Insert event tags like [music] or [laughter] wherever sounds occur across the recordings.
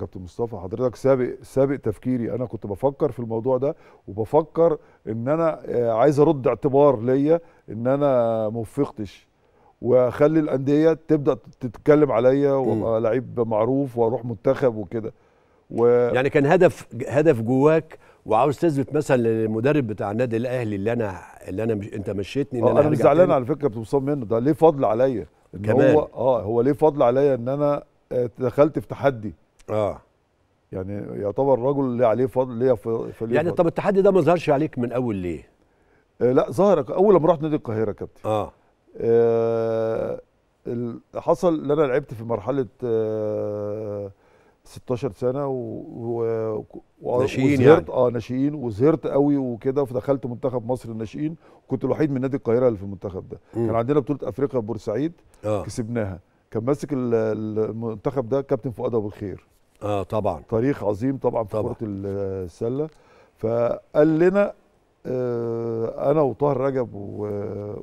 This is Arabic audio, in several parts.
كابتن مصطفى حضرتك سابق سابق تفكيري انا كنت بفكر في الموضوع ده وبفكر ان انا آه، عايز ارد اعتبار ليا ان انا ما وفقتش واخلي الانديه تبدا تتكلم عليا وابقى لعيب معروف واروح منتخب وكده و... يعني كان هدف هدف جواك وعاوز تثبت مثلا للمدرب بتاع النادي الاهلي اللي انا اللي انا مش انت مشيتني ان آه، انا, أنا مش زعلان على فكره كابتن مصطفى منه ده ليه فضل عليا كمان. هو اه هو ليه فضل عليا ان انا آه، دخلت في تحدي اه يعني يعتبر رجل ليه عليه فضل ليه يعني فضل يعني طب التحدي ده ما ظهرش عليك من اول ليه؟ آه لا ظهر اول لما رحت نادي القاهره يا كابتن اه, آه حصل ان انا لعبت في مرحله آه 16 سنه و, و... ناشئين يعني اه ناشئين وظهرت قوي وكده فدخلت منتخب مصر الناشئين كنت الوحيد من نادي القاهره اللي في المنتخب ده م. كان عندنا بطوله افريقيا بورسعيد آه. كسبناها كان ماسك المنتخب ده كابتن فؤاد ابو الخير اه طبعا تاريخ عظيم طبعا في كره السله فقال لنا آه انا وطاهر رجب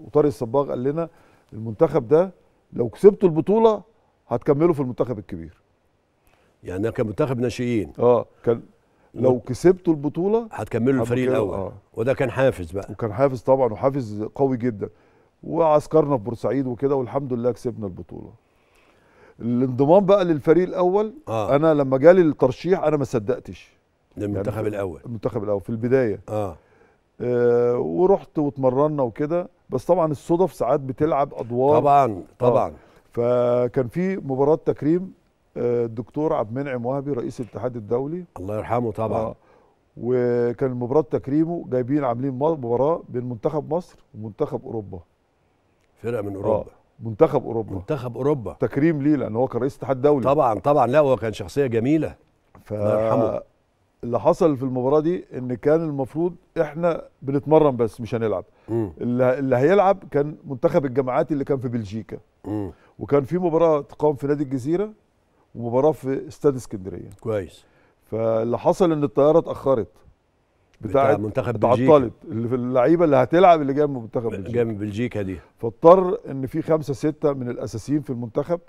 وطارق الصباغ قال لنا المنتخب ده لو كسبتوا البطوله هتكملوا في المنتخب الكبير يعني كان منتخب ناشئين اه كان لو كسبتوا البطوله هتكملوا الفريق الاول آه. وده كان حافز بقى وكان حافز طبعا وحافز قوي جدا وعسكرنا في بورسعيد وكده والحمد لله كسبنا البطوله الانضمام بقى للفريق الاول آه. انا لما جالي الترشيح انا ما صدقتش للمنتخب يعني الاول المنتخب الاول في البدايه اه, آه ورحت واتمرنا وكده بس طبعا الصدف ساعات بتلعب ادوار طبعا آه. طبعا آه. فكان في مباراه تكريم آه الدكتور عبد المنعم وهبي رئيس الاتحاد الدولي الله يرحمه طبعا آه. وكان مباراه تكريمه جايبين عاملين مباراه بين منتخب مصر ومنتخب اوروبا فرقه من اوروبا آه. منتخب اوروبا منتخب اوروبا تكريم ليه لان هو كان رئيس اتحاد دولي طبعا طبعا لا هو كان شخصيه جميله ف... يرحمه اللي حصل في المباراه دي ان كان المفروض احنا بنتمرن بس مش هنلعب اللي, اللي هيلعب كان منتخب الجامعات اللي كان في بلجيكا مم. وكان في مباراه تقام في نادي الجزيره ومباراه في استاد اسكندريه كويس فاللي حصل ان الطياره اتاخرت بتاعت بتاع منتخب بتاع الطالب اللي في اللعيبه اللي هتلعب اللي جايه من منتخب بلجيكا جايه من بلجيكا دي فاضطر ان في خمسه سته من الاساسيين في المنتخب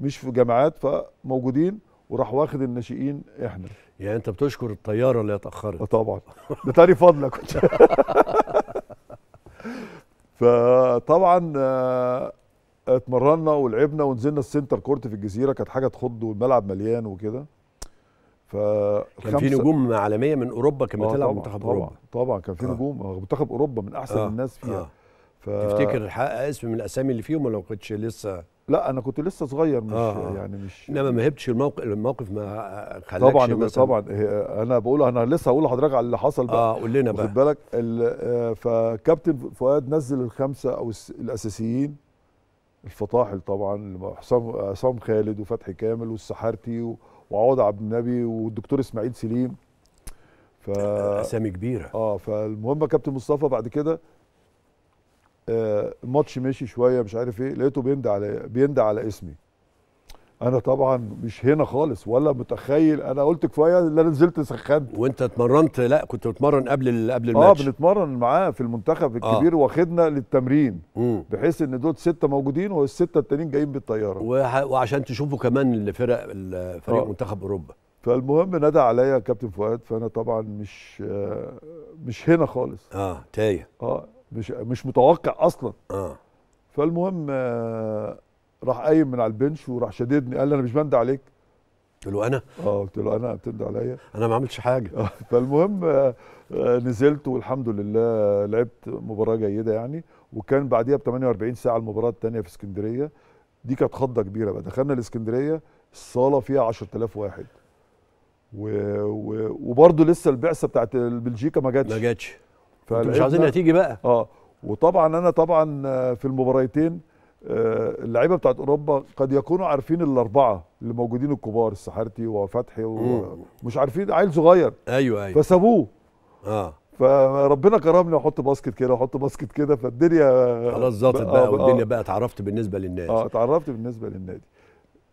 مش في جامعات فموجودين وراح واخد الناشئين احنا يعني انت بتشكر الطياره اللي اتاخرت آه، طبعا ده تاني فضلك [laughs] فطبعا آه، اتمرنا ولعبنا ونزلنا السنتر كورت في الجزيره كانت حاجه تخض والملعب مليان وكده ف كان في نجوم عالميه من اوروبا كانت آه، بتلعب منتخب اوروبا طبعا كان في آه. نجوم آه، منتخب اوروبا من احسن آه. الناس فيها آه. ف... تفتكر حقق اسم من الاسامي اللي فيهم ولا ما كنتش لسه لا انا كنت لسه صغير مش آه. آه. يعني مش انما ما هبتش الموقف الموقف ما خلاكش طبعا مثلاً. طبعا انا بقول انا لسه هقول لحضرتك على اللي حصل بقى اه قول لنا بقى خد بالك فكابتن فؤاد نزل الخمسه او الاساسيين الفطاحل طبعا عصام خالد وفتحي كامل والسحارتي وعوض عبد النبي والدكتور اسماعيل سليم ف اسامي كبيره اه فالمهم كابتن مصطفى بعد كده آه الماتش مشي شويه مش عارف ايه لقيته بيندى على بيندى على اسمي انا طبعا مش هنا خالص ولا متخيل انا قلت كفايه اللي انا نزلت سخنت وانت اتمرنت لا كنت بتمرن قبل قبل آه، الماتش اه بنتمرن معاه في المنتخب آه. الكبير آه. واخدنا للتمرين مم. بحيث ان دول سته موجودين والسته التانيين جايين بالطياره وح... وعشان تشوفوا كمان الفرق فريق آه. منتخب اوروبا فالمهم نادى عليا كابتن فؤاد فانا طبعا مش آه مش هنا خالص اه تايه اه مش مش متوقع اصلا اه فالمهم آه راح قايم من على البنش وراح شددني قال لي انا مش بند عليك قلت له انا اه قلت له انا بتند عليا انا ما عملتش حاجه [laughs] فالمهم آه، آه، نزلت والحمد لله لعبت مباراه جيده يعني وكان بعديها ب 48 ساعه المباراه الثانيه في اسكندريه دي كانت خضه كبيره بقى دخلنا الاسكندريه الصاله فيها 10000 واحد و... و... وبرضه لسه البعثه بتاعت بلجيكا ما جاتش ما جاتش مش عايزين نتيجه بقى اه وطبعا انا طبعا آه، في المباراتين آه، اللعيبه بتاعت اوروبا قد يكونوا عارفين الاربعه اللي موجودين الكبار السحارتي وفتحي ومش عارفين عيل صغير ايوه ايوه فسابوه اه فربنا كرمني واحط باسكت كده واحط باسكت كده فالدنيا خلاص ظبطت بقى, بقى والدنيا بقى اتعرفت بالنسبه للنادي اه اتعرفت بالنسبه للنادي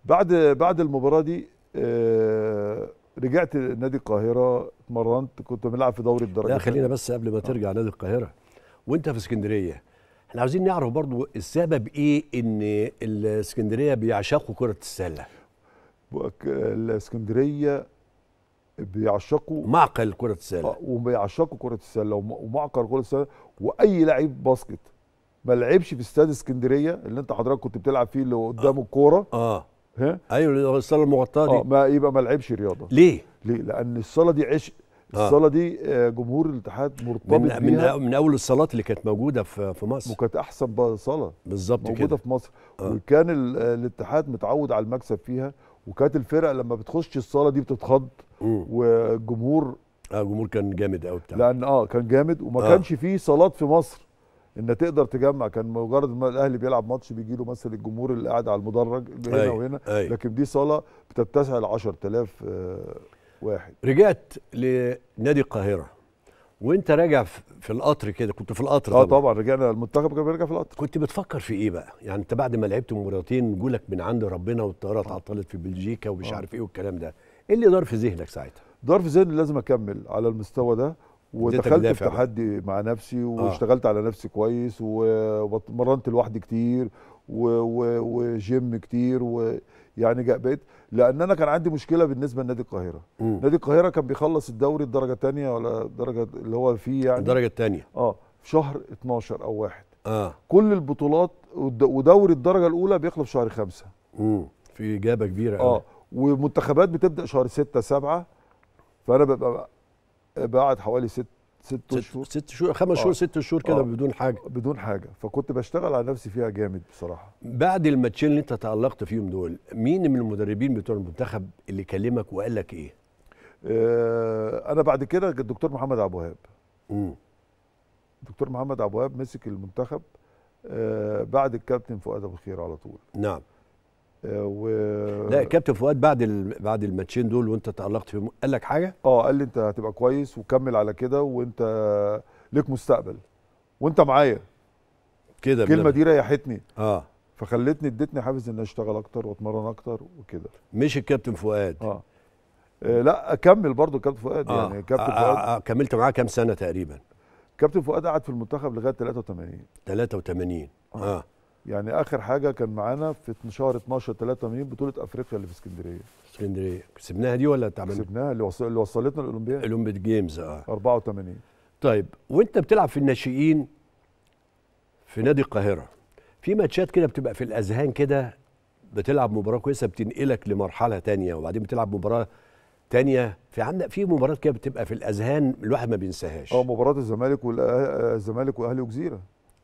بعد بعد المباراه دي آه رجعت نادي القاهره اتمرنت كنت بنلعب في دوري الدرجه لا خلينا بس قبل ما آه. ترجع نادي القاهره وانت في اسكندريه احنا عاوزين نعرف برضو السبب ايه ان الاسكندريه بيعشقوا كره السله الاسكندريه بيعشقوا معقل كره السله آه، وبيعشقوا كره السله ومعقل كره السله واي لعيب باسكت ما لعبش في استاد اسكندريه اللي انت حضرتك كنت بتلعب فيه اللي قدامه آه. الكوره اه ها ايوه الصاله المغطاه دي آه ما يبقى ما لعبش رياضه ليه؟ ليه؟ لان الصاله دي عشق آه. الصاله دي آه، جمهور الاتحاد مرتبط من بيها من اول الصالات اللي كانت موجوده في مصر وكانت احسن صاله بالظبط موجوده كده. في مصر آه. وكان الاتحاد متعود على المكسب فيها وكانت الفرق لما بتخش الصاله دي بتتخض والجمهور اه الجمهور كان جامد قوي بتاع لان اه كان جامد وما آه. كانش فيه صالات في مصر ان تقدر تجمع كان مجرد ما الاهلي بيلعب ماتش بيجي له مثلا الجمهور اللي قاعد على المدرج هنا وهنا أي لكن دي صاله بتتسع ل 10000 واحد رجعت لنادي القاهره وانت راجع في القطر كده كنت في القطر اه طبعا رجعنا المنتخب كان بيرجع في القطر كنت بتفكر في ايه بقى يعني انت بعد ما لعبت مباراتين جولك من عند ربنا والطياره آه. اتعطلت في بلجيكا ومش آه. عارف ايه والكلام ده ايه اللي دار في ذهنك ساعتها دار في ذهني لازم اكمل على المستوى ده ودخلت في تحدي مع نفسي آه. واشتغلت على نفسي كويس ومرنت لوحدي كتير وجيم كتير و... يعني بقيت لان انا كان عندي مشكله بالنسبه لنادي القاهره مم. نادي القاهره كان بيخلص الدوري الدرجه الثانيه ولا الدرجه اللي هو فيه يعني الدرجه الثانيه اه في شهر 12 او واحد اه كل البطولات ودوري الدرجه الاولى بيخلص شهر خمسة امم في اجابه كبيره اه ومنتخبات بتبدا شهر 6 7 فانا ببقى بقعد حوالي ست ست شهور ست شهور خمس آه. شهور ست شهور كده آه. بدون حاجه بدون حاجه فكنت بشتغل على نفسي فيها جامد بصراحه بعد الماتشين اللي انت تالقت فيهم دول مين من المدربين بتوع المنتخب اللي كلمك وقال لك ايه؟ آه انا بعد كده الدكتور محمد عبد الوهاب الدكتور محمد عبد الوهاب مسك المنتخب آه بعد الكابتن فؤاد ابو خير على طول نعم و لا كابتن فؤاد بعد بعد الماتشين دول وانت تالقت فيهم قال لك حاجه؟ اه قال لي انت هتبقى كويس وكمل على كده وانت ليك مستقبل وانت معايا كده الكلمه دي ريحتني اه فخلتني ادتني حافز اني اشتغل اكتر واتمرن اكتر وكده مش الكابتن فؤاد اه, آه، لا اكمل برضه كابتن فؤاد آه. يعني كابتن آه, آه، فؤاد آه, آه كملت معاه كام سنه تقريبا كابتن فؤاد قعد في المنتخب لغايه 83 83 اه, آه. يعني اخر حاجه كان معانا في شهر 12 83 بطوله افريقيا اللي في اسكندريه اسكندريه كسبناها دي ولا اتعملنا كسبناها اللي, وصل... اللي وصلتنا الاولمبياد الاولمبياد جيمز اه 84 طيب وانت بتلعب في الناشئين في نادي القاهره في ماتشات كده بتبقى في الاذهان كده بتلعب مباراه كويسه بتنقلك لمرحله تانية وبعدين بتلعب مباراه تانية في عندك في مباراه كده بتبقى في الاذهان الواحد ما بينساهاش اه مباراه الزمالك والزمالك واهلي وجزيره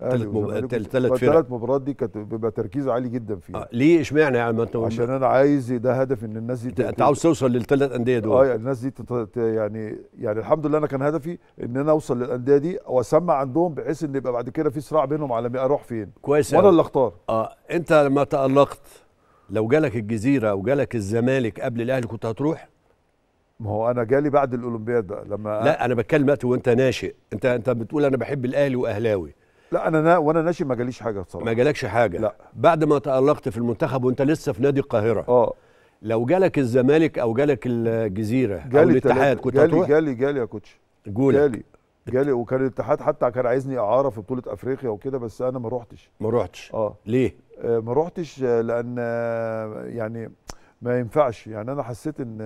ثلاث مباريات ثلاث فرق الثلاث مباريات دي كانت بيبقى تركيز عالي جدا فيها آه ليه اشمعنى يعني ما انت عشان انا عايز ده هدف ان الناس دي انت عاوز توصل للثلاث انديه دول اه يعني الناس دي تت... يعني يعني الحمد لله انا كان هدفي ان انا اوصل للانديه دي واسمع عندهم بحيث ان يبقى بعد كده في صراع بينهم على اروح فين كويس وانا اللي اختار اه انت لما تالقت لو جالك الجزيره وجالك الزمالك قبل الاهلي كنت هتروح؟ ما هو انا جالي بعد الاولمبياد بقى لما لا انا بتكلم وانت ناشئ انت انت بتقول انا بحب الاهلي واهلاوي لا انا نا وانا ناشئ ما جاليش حاجه بصراحه ما جالكش حاجه لا بعد ما تالقت في المنتخب وانت لسه في نادي القاهره اه لو جالك الزمالك او جالك الجزيره جالي او الاتحاد كنت جالي هتروح جالي جالي يا كوتش جولك جالي جالي وكان الاتحاد حتى كان عايزني اعاره في بطوله افريقيا وكده بس انا ما روحتش ما روحتش اه ليه؟ آه ما روحتش لان يعني ما ينفعش يعني انا حسيت ان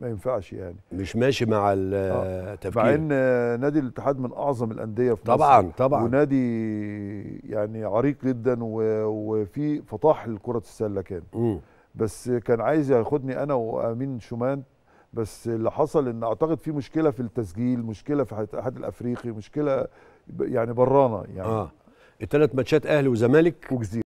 ما ينفعش يعني مش ماشي مع آه، التفكير مع ان نادي الاتحاد من اعظم الانديه في طبعا مصر طبعا ونادي يعني عريق جدا وفي فطاح لكره السله كان م. بس كان عايز ياخدني انا وامين شومان بس اللي حصل ان اعتقد في مشكله في التسجيل مشكله في الاتحاد الافريقي مشكله يعني برانا يعني اه الثلاث ماتشات اهلي وزمالك وجزيره